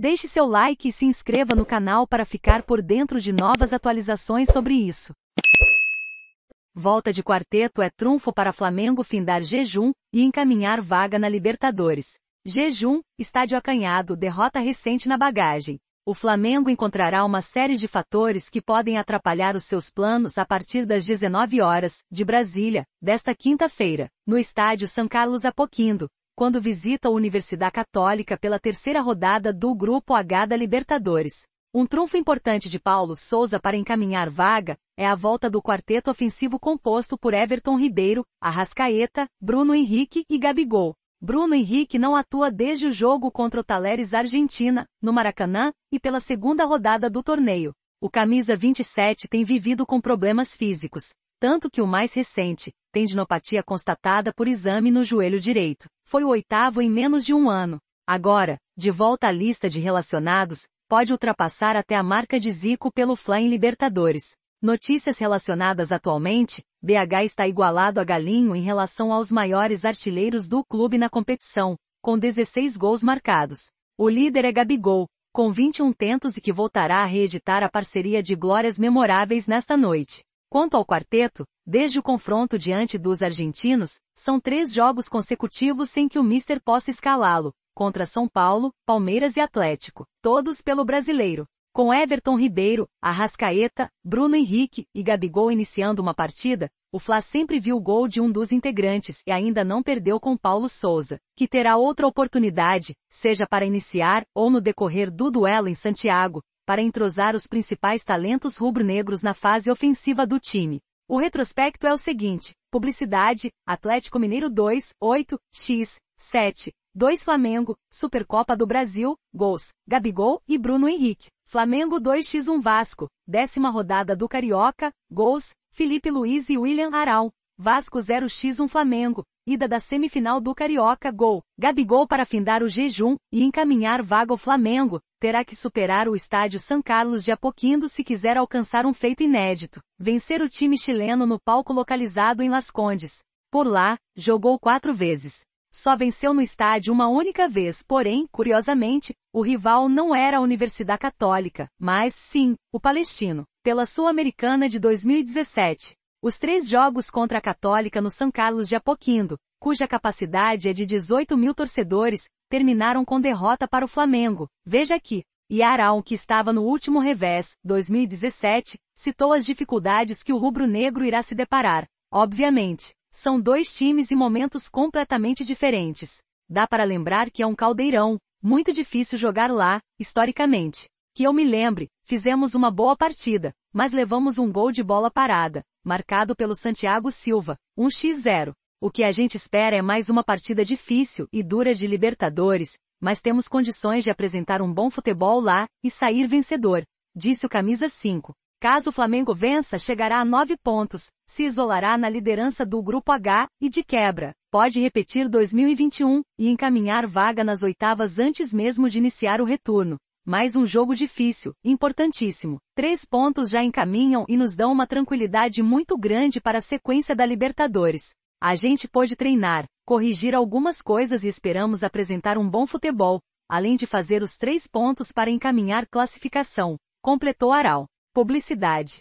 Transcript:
Deixe seu like e se inscreva no canal para ficar por dentro de novas atualizações sobre isso. Volta de quarteto é trunfo para Flamengo findar jejum e encaminhar vaga na Libertadores. Jejum, estádio acanhado, derrota recente na bagagem. O Flamengo encontrará uma série de fatores que podem atrapalhar os seus planos a partir das 19 horas, de Brasília, desta quinta-feira, no estádio São Carlos Apoquindo, quando visita a Universidade Católica pela terceira rodada do Grupo H da Libertadores. Um trunfo importante de Paulo Souza para encaminhar vaga é a volta do quarteto ofensivo composto por Everton Ribeiro, Arrascaeta, Bruno Henrique e Gabigol. Bruno Henrique não atua desde o jogo contra o Taleres Argentina, no Maracanã, e pela segunda rodada do torneio. O camisa 27 tem vivido com problemas físicos, tanto que o mais recente, tendinopatia constatada por exame no joelho direito, foi o oitavo em menos de um ano. Agora, de volta à lista de relacionados, pode ultrapassar até a marca de Zico pelo Fla em Libertadores. Notícias relacionadas atualmente, BH está igualado a Galinho em relação aos maiores artilheiros do clube na competição, com 16 gols marcados. O líder é Gabigol, com 21 tentos e que voltará a reeditar a parceria de glórias memoráveis nesta noite. Quanto ao quarteto, desde o confronto diante dos argentinos, são três jogos consecutivos sem que o Mister possa escalá-lo, contra São Paulo, Palmeiras e Atlético, todos pelo brasileiro. Com Everton Ribeiro, Arrascaeta, Bruno Henrique e Gabigol iniciando uma partida, o Fla sempre viu o gol de um dos integrantes e ainda não perdeu com Paulo Souza, que terá outra oportunidade, seja para iniciar ou no decorrer do duelo em Santiago, para entrosar os principais talentos rubro-negros na fase ofensiva do time. O retrospecto é o seguinte: Publicidade, Atlético Mineiro 2, 8, X, 7, 2 Flamengo, Supercopa do Brasil, gols, Gabigol e Bruno Henrique. Flamengo 2x1 Vasco, décima rodada do Carioca, gols, Felipe Luiz e William Aral. Vasco 0x1 Flamengo, ida da semifinal do Carioca Gol, Gabigol para findar o jejum e encaminhar vaga ao Flamengo, terá que superar o estádio San Carlos de Apoquindo se quiser alcançar um feito inédito, vencer o time chileno no palco localizado em Las Condes. Por lá, jogou quatro vezes. Só venceu no estádio uma única vez, porém, curiosamente, o rival não era a Universidade Católica, mas sim, o Palestino, pela Sul-Americana de 2017. Os três jogos contra a Católica no São Carlos de Apoquindo, cuja capacidade é de 18 mil torcedores, terminaram com derrota para o Flamengo. Veja aqui. E Arão, que estava no último revés, 2017, citou as dificuldades que o rubro-negro irá se deparar. Obviamente, são dois times e momentos completamente diferentes. Dá para lembrar que é um caldeirão, muito difícil jogar lá, historicamente. Que eu me lembre, fizemos uma boa partida, mas levamos um gol de bola parada marcado pelo Santiago Silva, 1x0. O que a gente espera é mais uma partida difícil e dura de Libertadores, mas temos condições de apresentar um bom futebol lá e sair vencedor, disse o camisa 5. Caso o Flamengo vença, chegará a nove pontos, se isolará na liderança do Grupo H e, de quebra, pode repetir 2021 e encaminhar vaga nas oitavas antes mesmo de iniciar o retorno. Mais um jogo difícil, importantíssimo. Três pontos já encaminham e nos dão uma tranquilidade muito grande para a sequência da Libertadores. A gente pôde treinar, corrigir algumas coisas e esperamos apresentar um bom futebol, além de fazer os três pontos para encaminhar classificação, completou Aral. Publicidade.